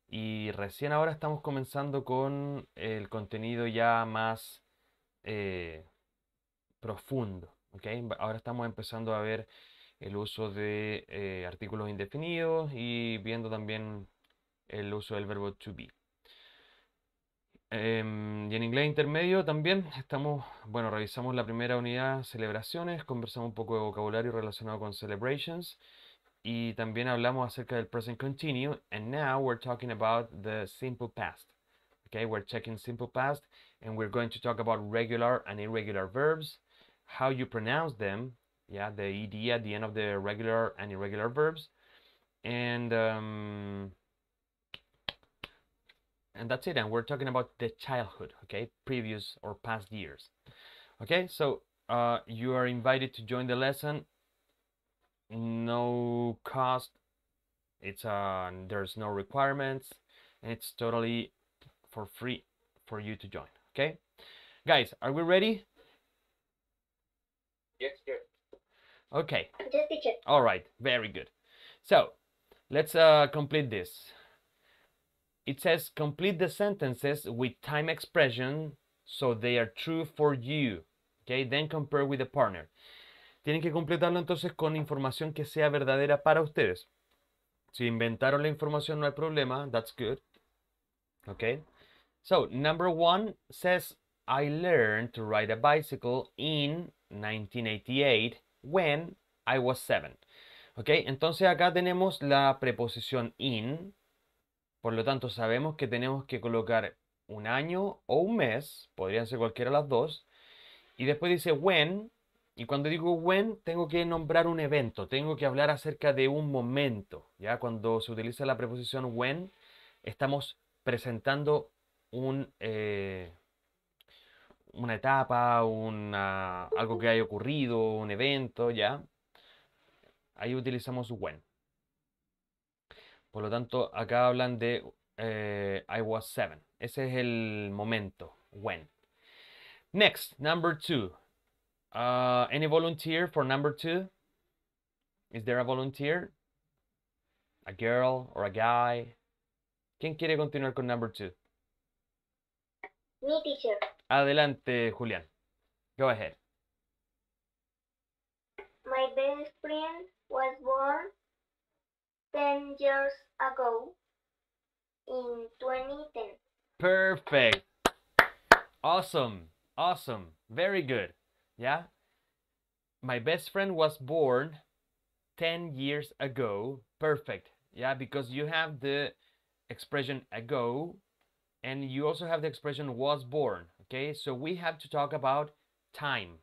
Speaker 2: Y recién ahora estamos comenzando con el contenido ya más eh, profundo. Ahora estamos empezando a ver el uso de eh, artículos indefinidos y viendo también el uso del verbo to be. Em, y en inglés intermedio también estamos, bueno, revisamos la primera unidad, celebraciones, conversamos un poco de vocabulario relacionado con celebrations y también hablamos acerca del present continue, and now we're talking about the simple past. Okay, we're checking simple past and we're going to talk about regular and irregular verbs, how you pronounce them, yeah, the ed at the end of the regular and irregular verbs, and um, and that's it and we're talking about the childhood okay previous or past years okay so uh, you are invited to join the lesson no cost it's uh there's no requirements and it's totally for free for you to join okay guys are we ready yes yes okay yes, teacher. all right very good so let's uh complete this it says complete the sentences with time expression so they are true for you. Okay, then compare with the partner. Tienen que completarlo entonces con información que sea verdadera para ustedes. Si inventaron la información no hay problema, that's good. Okay. So, number 1 says I learned to ride a bicycle in 1988 when I was 7. Okay, entonces acá tenemos la preposición in Por lo tanto, sabemos que tenemos que colocar un año o un mes, podrían ser cualquiera de las dos, y después dice when, y cuando digo when, tengo que nombrar un evento, tengo que hablar acerca de un momento. Ya cuando se utiliza la preposición when, estamos presentando eh, una etapa, algo que haya ocurrido, un evento, ya. Ahí utilizamos when. Por lo tanto, acá hablan de eh, I was seven. Ese es el momento, when. Next, number two. Uh, any volunteer for number two? Is there a volunteer? A girl or a guy? ¿Quién quiere continuar con number two? Mi teacher. Adelante, Julián. Go ahead.
Speaker 3: My best friend was born 10 years ago in 2010.
Speaker 2: Perfect. Awesome. Awesome. Very good. Yeah. My best friend was born 10 years ago. Perfect. Yeah, because you have the expression ago and you also have the expression was born. Okay, so we have to talk about time.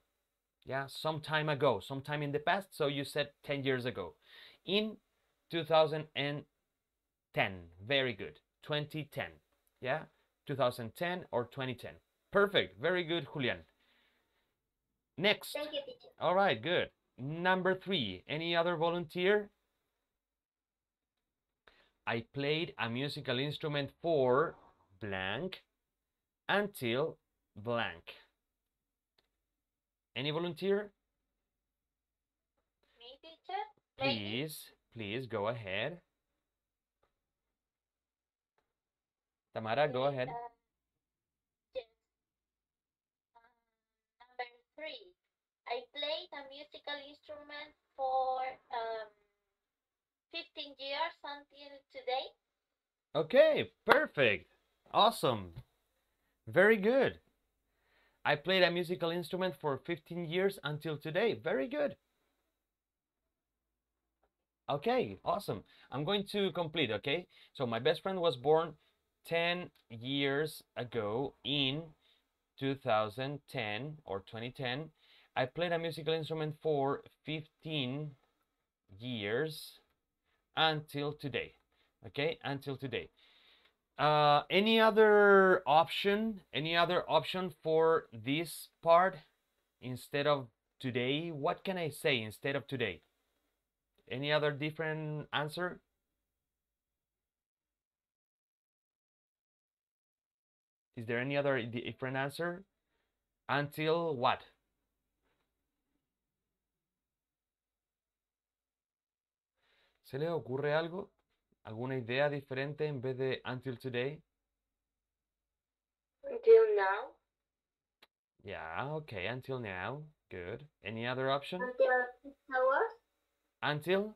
Speaker 2: Yeah, some time ago, some time in the past. So you said 10 years ago. In 2010. Very good. 2010. Yeah? 2010 or 2010. Perfect. Very good, Julian. Next. Thank you, teacher. All right, good. Number three. Any other volunteer? I played a musical instrument for blank until blank. Any volunteer? Me, teacher. Please please go ahead. Tamara, go ahead.
Speaker 3: number three, I played a musical instrument for um, 15 years until today.
Speaker 2: Okay, perfect. Awesome. Very good. I played a musical instrument for 15 years until today. Very good. Okay, awesome. I'm going to complete, okay? So my best friend was born 10 years ago in 2010 or 2010. I played a musical instrument for 15 years until today. Okay, until today. Uh, any other option? Any other option for this part instead of today? What can I say instead of today? Any other different answer? Is there any other different answer? Until what? ¿Se le ocurre algo? ¿Alguna idea diferente en vez de until today?
Speaker 3: Until now.
Speaker 2: Yeah, okay, until now. Good. Any other option?
Speaker 3: Until hours
Speaker 2: until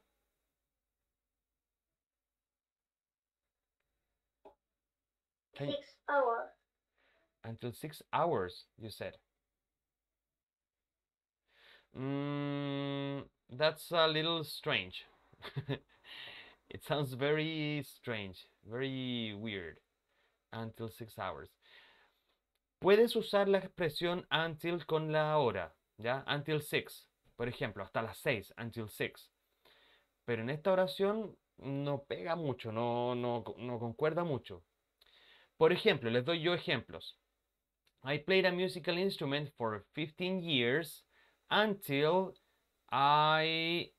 Speaker 2: six hours. Until six hours, you said. Mm, that's a little strange. [LAUGHS] it sounds very strange, very weird. Until six hours. Puedes usar la expresión until con la hora, ¿ya? Until six. Por ejemplo, hasta las seis, until six. Pero en esta oración no pega mucho, no, no, no concuerda mucho. Por ejemplo, les doy yo ejemplos. I played a musical instrument for 15 years until I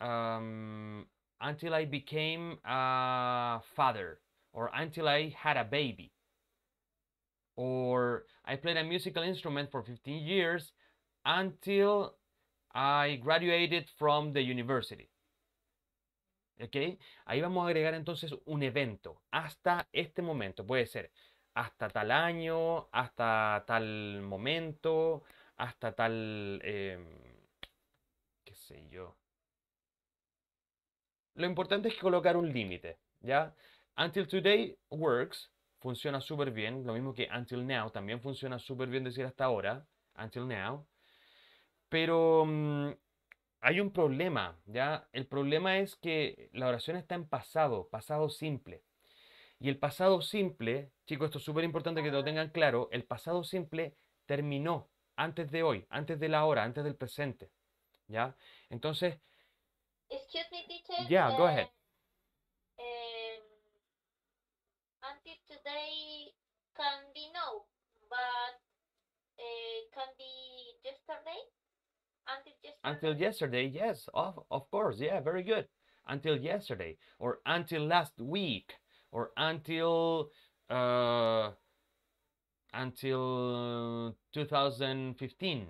Speaker 2: um, until I became a father or until I had a baby. Or I played a musical instrument for 15 years until I graduated from the university. ¿ok? Ahí vamos a agregar entonces un evento hasta este momento. Puede ser hasta tal año, hasta tal momento, hasta tal, em, qué sé yo. Lo importante es que colocar un límite, ¿ya? Until today works, funciona súper bien, lo mismo que until now, también funciona súper bien decir hasta ahora, until now. Pero mm, hay un problema, ¿ya? El problema es que la oración está en pasado, pasado simple. Y el pasado simple, chicos, esto es súper importante que lo tengan claro, el pasado simple terminó antes de hoy, antes de la hora, antes del presente, ¿ya? Entonces...
Speaker 3: Excuse me, teacher. Yeah, go ahead. Until yesterday.
Speaker 2: Until yesterday, yes, of, of course, yeah, very good. Until yesterday, or until last week, or until uh, until 2015.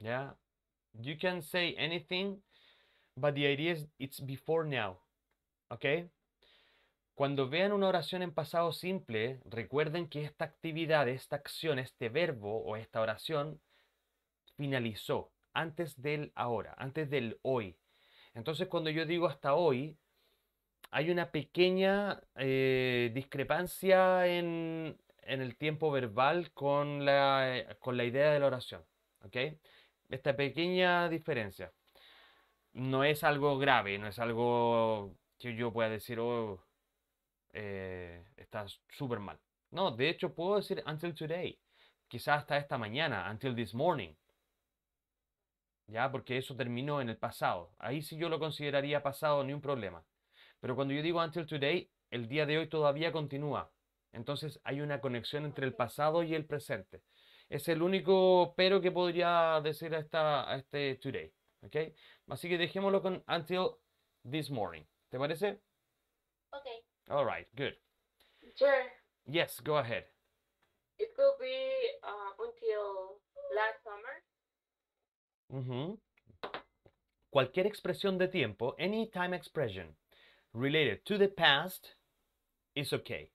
Speaker 2: Yeah, you can say anything, but the idea is it's before now, okay? Cuando vean una oración en pasado simple, recuerden que esta actividad, esta acción, este verbo o esta oración finalizó, antes del ahora, antes del hoy. Entonces cuando yo digo hasta hoy, hay una pequeña eh, discrepancia en, el tiempo verbal con la, eh, idea de la oración. Esta pequeña diferencia no es algo grave, no es algo que yo pueda decir, oh, eh, está súper mal. No, de hecho puedo decir until today, quizás hasta esta mañana, until this morning. ¿ya? Porque eso terminó en el pasado. Ahí sí yo lo consideraría pasado, ni un problema. Pero cuando yo digo until today, el día de hoy todavía continúa. Entonces hay una conexión entre el pasado y el presente. Es el único pero que podría decir a, esta, este today. ¿okay? Así que dejémoslo con until this morning. ¿Te parece? Ok. All right, good. Sure. Yes, go ahead.
Speaker 3: It could be uh, until last summer.
Speaker 2: Cualquier expresión de tiempo, any time expression related to the past is okay.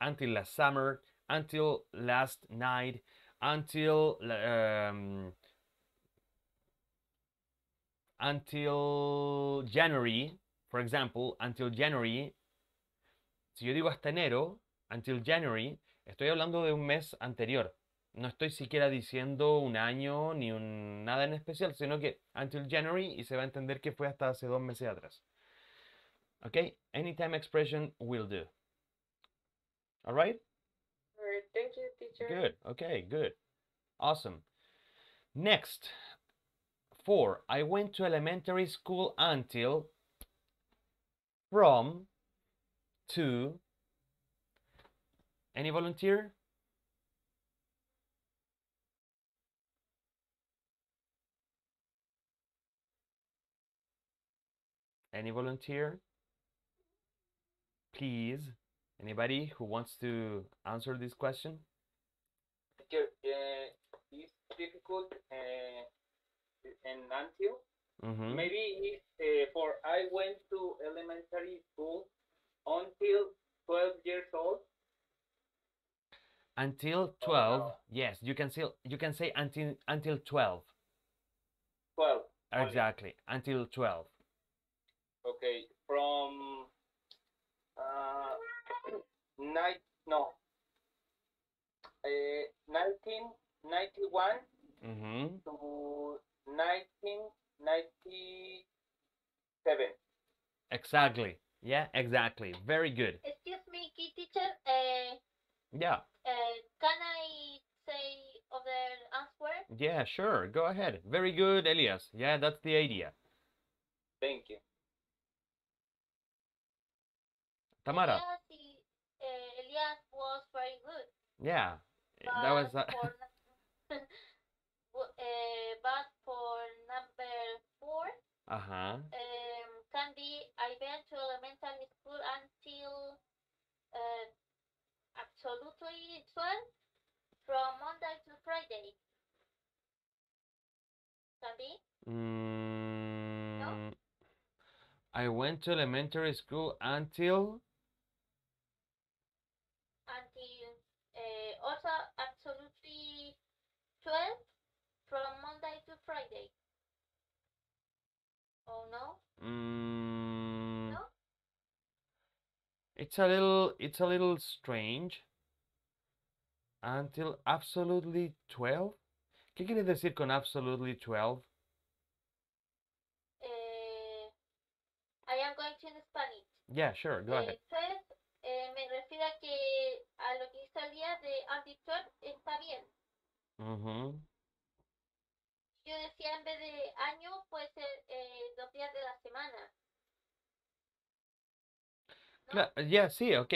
Speaker 2: Until last summer, until last night, until um, until January, for example, until January. Si yo digo hasta enero, until January, estoy hablando de un mes anterior no estoy siquiera diciendo un año ni un, nada en especial, sino que until January y se va a entender que fue hasta hace dos meses atrás. Ok, anytime expression will do. Alright?
Speaker 3: right? thank you, teacher. Good,
Speaker 2: okay, good. Awesome. Next, four. I went to elementary school until from to. Any volunteer? Any volunteer? Please. Anybody who wants to answer this question?
Speaker 1: Teacher, uh, it's difficult uh, and until mm -hmm. maybe if uh, for I went to elementary school until 12 years old.
Speaker 2: Until 12, oh, no. yes, you can say you can say until until 12.
Speaker 1: 12. Exactly,
Speaker 2: until 12.
Speaker 1: Okay, from uh, night no uh, eh, 1991 mm-hmm. to 1997.
Speaker 2: Exactly. Yeah, exactly. Very good.
Speaker 3: Excuse me, key teacher. Uh, yeah. Uh, can I say other answer?
Speaker 2: Yeah, sure. Go ahead. Very good, Elias. Yeah, that's the idea. Thank you. Tamara.
Speaker 3: Elias, eh, was very good.
Speaker 2: Yeah, that was. Uh...
Speaker 3: [LAUGHS] [LAUGHS] Eh, but for number four, uh-huh. um, can I went to elementary school until uh, absolutely 12 from Monday to Friday. Candy.
Speaker 2: Mm, no? I went to elementary school until
Speaker 3: 12 from Monday to Friday. Oh no? Mm, no?
Speaker 2: It's a little it's a little strange. Until absolutely 12? ¿Qué quiere decir con absolutely 12?
Speaker 3: Eh, I am going to in Spanish.
Speaker 2: Yeah, sure, go eh,
Speaker 3: ahead. 12, eh, me refiero a que a lo que hizo el día de Andy está bien. Yo decía en vez de año, puede ser eh, dos días de
Speaker 2: la semana. ya, sí, ok.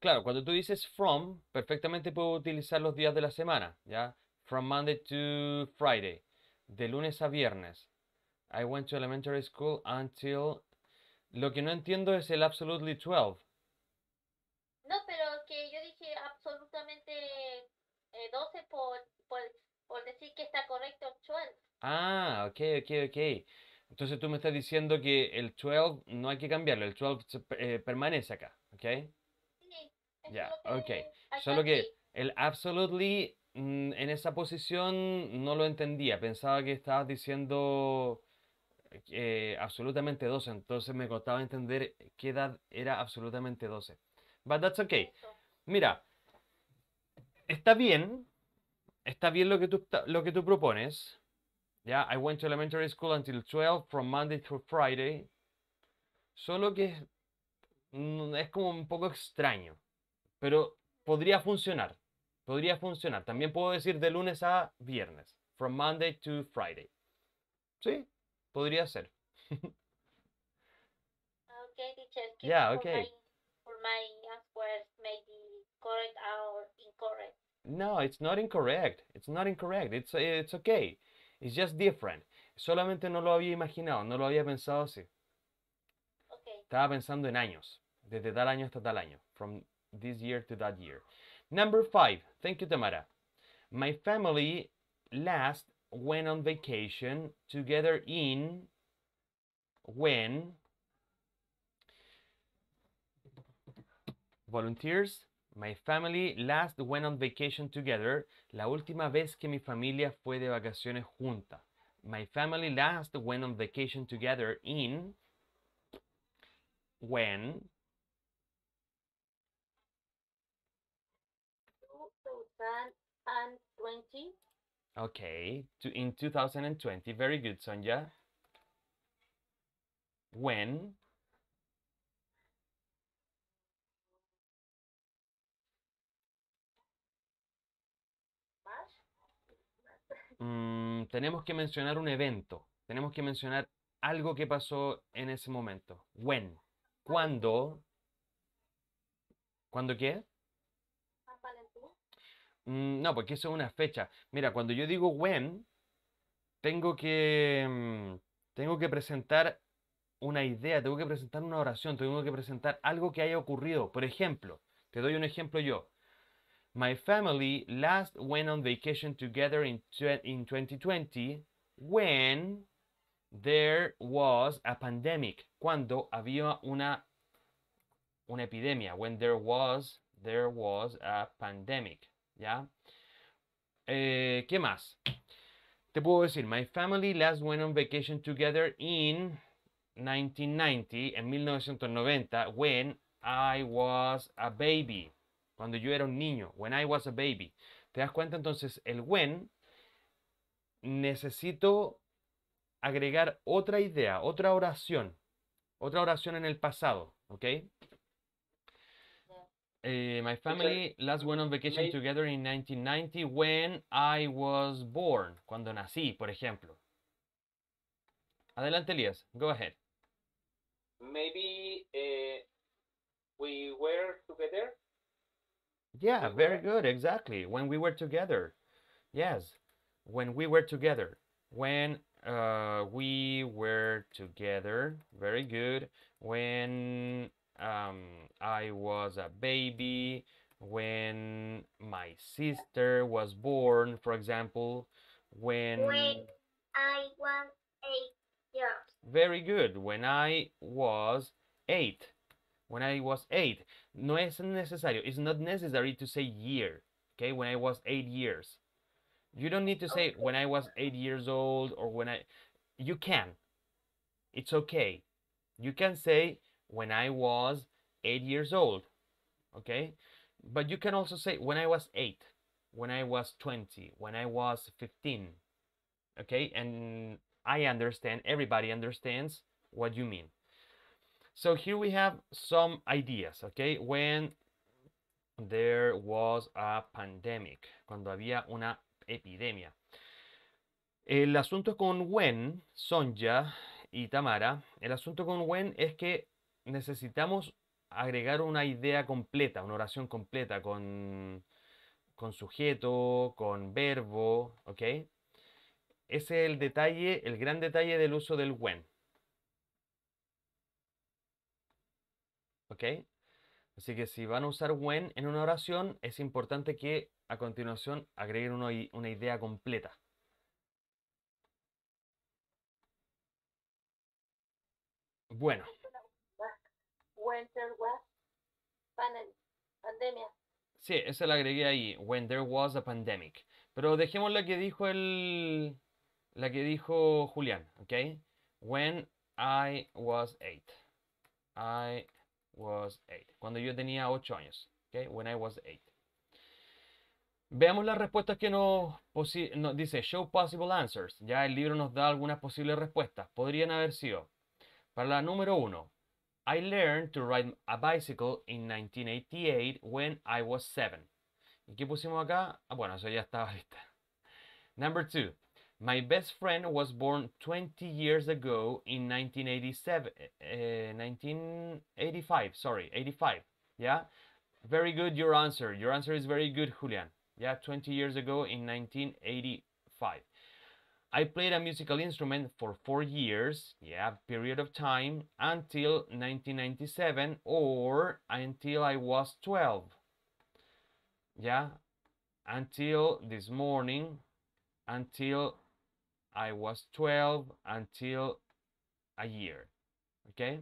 Speaker 2: Claro, cuando tú dices from, perfectamente puedo utilizar los días de la semana, ¿ya? From Monday to Friday, de lunes a viernes. I went to elementary school until... Lo que no entiendo es el absolutely 12. Ah, ok, ok, ok. Entonces tú me estás diciendo que el 12 no hay que cambiarlo, el 12 eh, permanece acá, ¿ok? Ya, ok. Solo que el absolutely mm, en esa posición no lo entendía. Pensaba que estabas diciendo eh, absolutamente 12, entonces me costaba entender qué edad era absolutamente 12. But that's bien. Mira, está bien, está bien lo que tú, lo que tú propones, Yeah, I went to elementary school until 12 from Monday through Friday. Solo que mm, es, como un poco extraño, pero podría funcionar. Podría funcionar. También puedo decir de lunes a viernes. From Monday to Friday. Sí, podría ser. okay,
Speaker 3: teacher. Yeah, okay. For my, for my correct or incorrect.
Speaker 2: No, it's not incorrect. It's not incorrect. It's it's okay. It's just different. Solamente no lo había imaginado, no lo había pensado así. Okay. Estaba pensando en años, desde tal año hasta tal año, from this year to that year. Number five, thank you, Tamara. My family last went on vacation together in when volunteers my family last went on vacation together. La última vez que mi familia fue de vacaciones junta. My family last went on vacation together in when and Okay, to, in 2020. Very good, Sonja. When Mm, tenemos que mencionar un evento, tenemos que mencionar algo que pasó en ese momento. When, cuando, ¿cuándo qué? Mm, no, porque eso es una fecha. Mira, cuando yo digo when, tengo que, mm, tengo que presentar una idea, tengo que presentar una oración, tengo que presentar algo que haya ocurrido. Por ejemplo, te doy un ejemplo yo. My family last went on vacation together in, in 2020 when there was a pandemic. Cuando había una, una epidemia. When there was, there was a pandemic. ¿Ya? Eh, ¿Qué más? Te puedo decir, my family last went on vacation together in 1990, en 1990, when I was a baby. cuando yo era un niño, when I was a baby. ¿Te das cuenta? Entonces, el when necesito agregar otra idea, otra oración, otra oración en el pasado, ¿ok? Eh, my family last went on vacation together in 1990 when I was born, cuando nací, por ejemplo. Adelante, Elías, Go ahead.
Speaker 1: Maybe eh, we were together
Speaker 2: Yeah, very good. Exactly. When we were together. Yes. When we were together. When uh, we were together. Very good. When um, I was a baby. When my sister was born, for example. When, when
Speaker 3: I was eight years.
Speaker 2: Very good. When I was eight when I was eight. No es necesario. It's not necessary to say year. Okay, when I was eight years. You don't need to say when I was eight years old or when I. You can. It's okay. You can say when I was eight years old. Okay, but you can also say when I was eight, when I was 20, when I was 15. Okay, and I understand, everybody understands what you mean. So here we have some ideas, okay? When there was a pandemic, cuando había una epidemia. El asunto con when, Sonja y Tamara, el asunto con when es que necesitamos agregar una idea completa, una oración completa con, con sujeto, con verbo, ¿ok? Ese es el detalle, el gran detalle del uso del when. ¿ok? Así que si van a usar when en una oración, es importante que a continuación agreguen una, idea completa. Bueno.
Speaker 3: When there was pandemic.
Speaker 2: Sí, eso la agregué ahí. When there was a pandemic. Pero dejemos la que dijo el. La que dijo Julián, ¿ok? When I was eight. I was Cuando yo tenía 8 años. Okay? When I was 8. Veamos las respuestas que nos, dice Show Possible Answers. Ya el libro nos da algunas posibles respuestas. Podrían haber sido. Para la número 1. I learned to ride a bicycle in 1988 when I was 7. ¿Y qué pusimos acá? Ah, bueno, eso ya estaba [LAUGHS] lista. Number 2. My best friend was born 20 years ago in 1987, uh, eh, 1985, sorry, 85. Yeah, very good. Your answer, your answer is very good, Julian. Yeah, 20 years ago in 1985. I played a musical instrument for four years, yeah, period of time, until 1997 or until I was 12. Yeah, until this morning, until I was 12 until a year. Okay.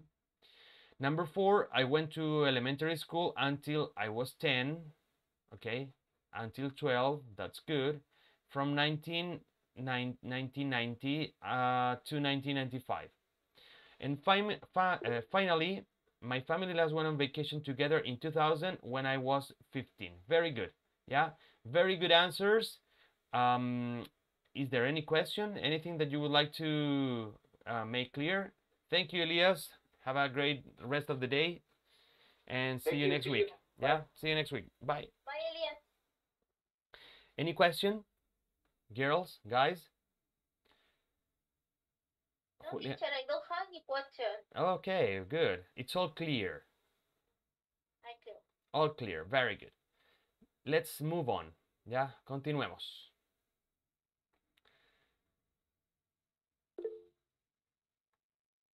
Speaker 2: Number four, I went to elementary school until I was 10. Okay. Until 12. That's good. From 19, 1990 uh, to 1995. And fi fi uh, finally, my family last went on vacation together in 2000 when I was 15. Very good. Yeah. Very good answers. Um, is there any question? Anything that you would like to uh, make clear? Thank you, Elias. Have a great rest of the day, and see Thank you, next you. week. Bye. Yeah, see you next week. Bye. Bye, Elias. Any question, girls, guys?
Speaker 3: No, teacher, I don't have any
Speaker 2: Okay, good. It's all clear. I All clear. Very good. Let's move on. Yeah, continuemos.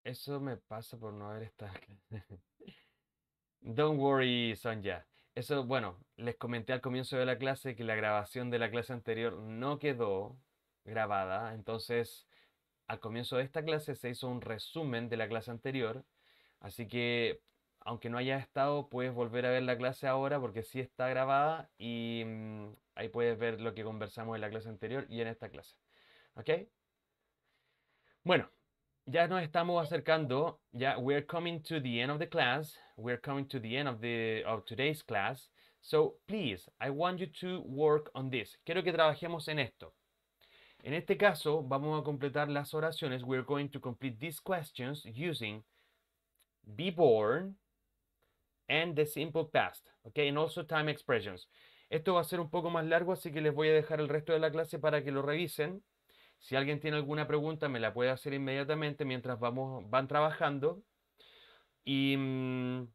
Speaker 2: Eso me pasa por no haber estado. [LAUGHS] Don't worry, Sonja. Eso, bueno, les comenté al comienzo de la clase que la grabación de la clase anterior no quedó grabada, entonces al comienzo de esta clase se hizo un resumen de la clase anterior, así que aunque no haya estado, puedes volver a ver la clase ahora porque sí está grabada y mm, ahí puedes ver lo que conversamos en la clase anterior y en esta clase. ¿Ok? Bueno, ya nos estamos acercando, ya we're coming to the end of the class, we're coming to the end of the of today's class. So please, I want you to work on this. Quiero que trabajemos en esto. En este caso, vamos a completar las oraciones. We're going to complete these questions using be born and the simple past, okay? And also time expressions. Esto va a ser un poco más largo, así que les voy a dejar el resto de la clase para que lo revisen. Si alguien tiene alguna pregunta, me la puede hacer inmediatamente mientras vamos, van trabajando. Y mm,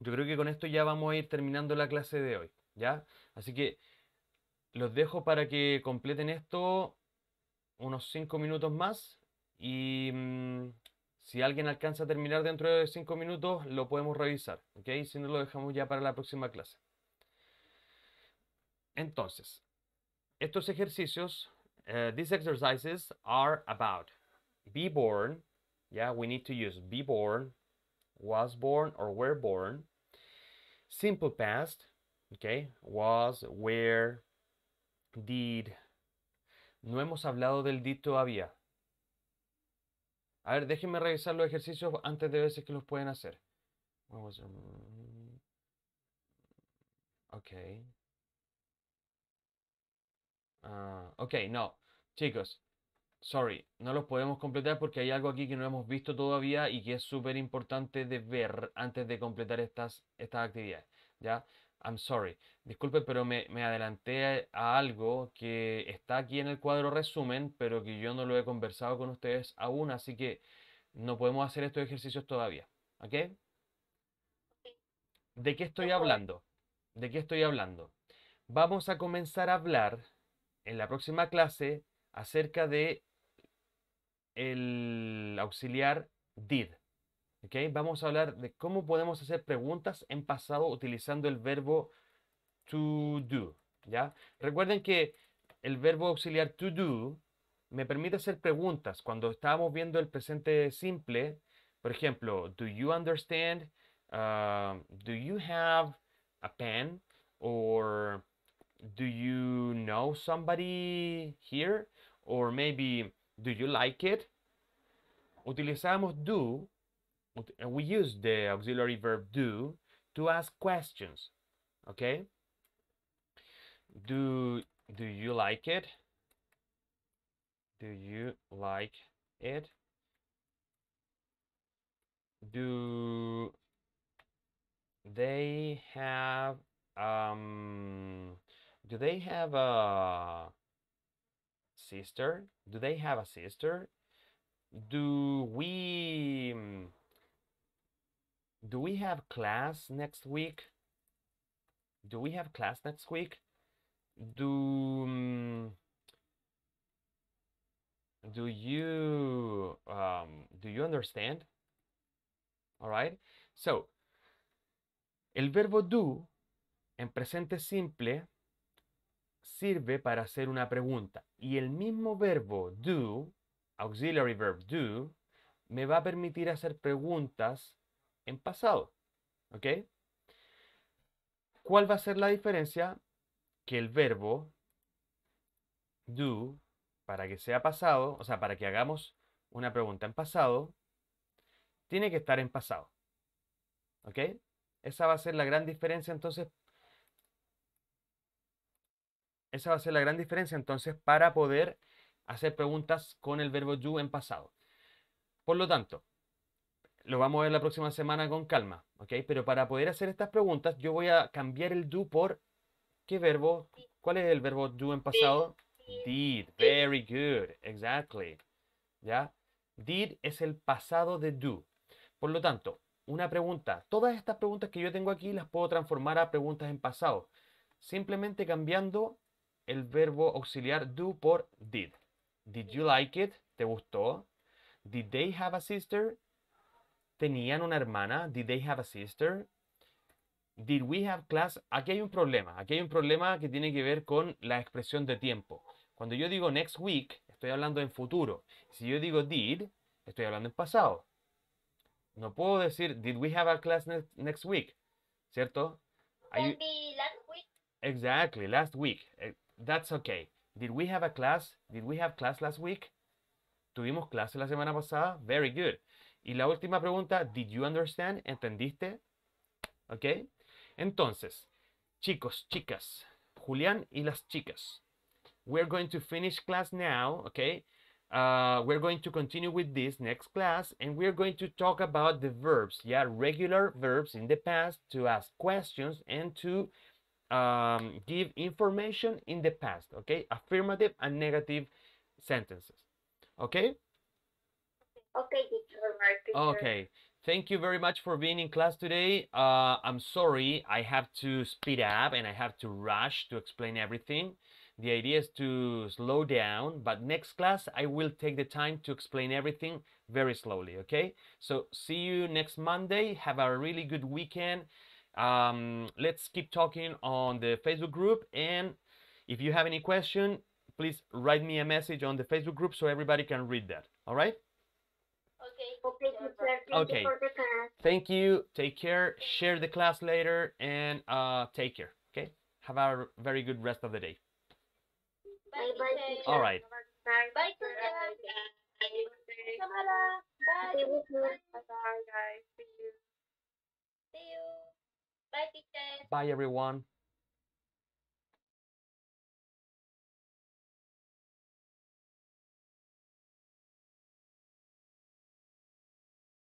Speaker 2: yo creo que con esto ya vamos a ir terminando la clase de hoy, ¿ya? Así que los dejo para que completen esto unos 5 minutos más. Y mm, si alguien alcanza a terminar dentro de 5 minutos, lo podemos revisar, Si no, lo dejamos ya para la próxima clase. Entonces, estos ejercicios uh, these exercises are about be born. Yeah, we need to use be born, was born, or were born. Simple past, okay, was, were, did. No hemos hablado del did todavía. A ver, déjenme revisar los ejercicios antes de veces que los pueden hacer. Mm. Okay. Ah, ok, no. Chicos, sorry, no los podemos completar porque hay algo aquí que no hemos visto todavía y que es súper importante de ver antes de completar estas, estas actividades. ¿Ya? I'm sorry. Disculpe, pero me, me adelanté a, algo que está aquí en el cuadro resumen, pero que yo no lo he conversado con ustedes aún, así que no podemos hacer estos ejercicios todavía. ¿Ok? ¿De qué estoy hablando? ¿De qué estoy hablando? Vamos a comenzar a hablar en la próxima clase acerca de el auxiliar did. ¿Okay? Vamos a hablar de cómo podemos hacer preguntas en pasado utilizando el verbo to do. ¿ya? Recuerden que el verbo auxiliar to do me permite hacer preguntas. Cuando estábamos viendo el presente simple, por ejemplo, do you understand? Ah, do you have a pen? Or do you know somebody here? Or maybe, do you like it? Utilizamos do, and we use the auxiliary verb do to ask questions, okay? Do, do you like it? Do you like it? Do they have um do they have a sister? Do they have a sister? Do we mm, do we have class next week? Do we have class next week? Do mm, do you um, do you understand? All right. So el verbo do en presente simple sirve para hacer una pregunta. Y el mismo verbo do, auxiliary verb do, me va a permitir hacer preguntas en pasado. ¿Ok? ¿Cuál va a ser la diferencia? Que el verbo do, para que sea pasado, o sea, para que hagamos una pregunta en pasado, tiene que estar en pasado. ¿Ok? Esa va a ser la gran diferencia entonces esa va a ser la gran diferencia entonces para poder hacer preguntas con el verbo do en pasado. Por lo tanto, lo vamos a ver la próxima semana con calma, ¿ok? Pero para poder hacer estas preguntas, yo voy a cambiar el do por ¿qué verbo? ¿Cuál es el verbo do en pasado? Did. Very good. Exactly. ¿Ya? Did es el pasado de do. Por lo tanto, una pregunta. Todas estas preguntas que yo tengo aquí las puedo transformar a preguntas en pasado. Simplemente cambiando el verbo auxiliar do por did. Did you like it? ¿Te gustó? Did they have a sister? ¿Tenían una hermana? Did they have a sister? Did we have class? Aquí hay un problema. Aquí hay un problema que tiene que ver con la expresión de tiempo. Cuando yo digo next week, estoy hablando en futuro. Si yo digo did, estoy hablando en pasado. No puedo decir did we have a class next week, ¿cierto?
Speaker 3: last week.
Speaker 2: Exactly, last week. Eh, that's okay. Did we have a class? Did we have class last week? Tuvimos clase la semana pasada. Very good. Y la última pregunta, did you understand? ¿Entendiste? ¿Ok? Entonces, chicos, chicas, Julián y las chicas. We're going to finish class now, okay? Uh, we're going to continue with this next class and we're going to talk about the verbs, yeah, regular verbs in the past to ask questions and to um, give information in the past, okay? Affirmative and negative sentences, okay?
Speaker 3: Okay, teacher. Okay.
Speaker 2: Thank you very much for being in class today. Uh, I'm sorry I have to speed up and I have to rush to explain everything. The idea is to slow down, but next class I will take the time to explain everything very slowly, okay? So see you next Monday. Have a really good weekend um, let's keep talking on the Facebook group. And if you have any question, please write me a message on the Facebook group so everybody can read that. All right? Okay. Okay. Thank you. Take care. Share the class later and uh, take care. Okay. Have a very good rest of the day.
Speaker 3: Bye. Bye. All right. Bye. Bye. Bye. Bye. Bye. Bye. Bye. Bye, teacher. Bye, everyone.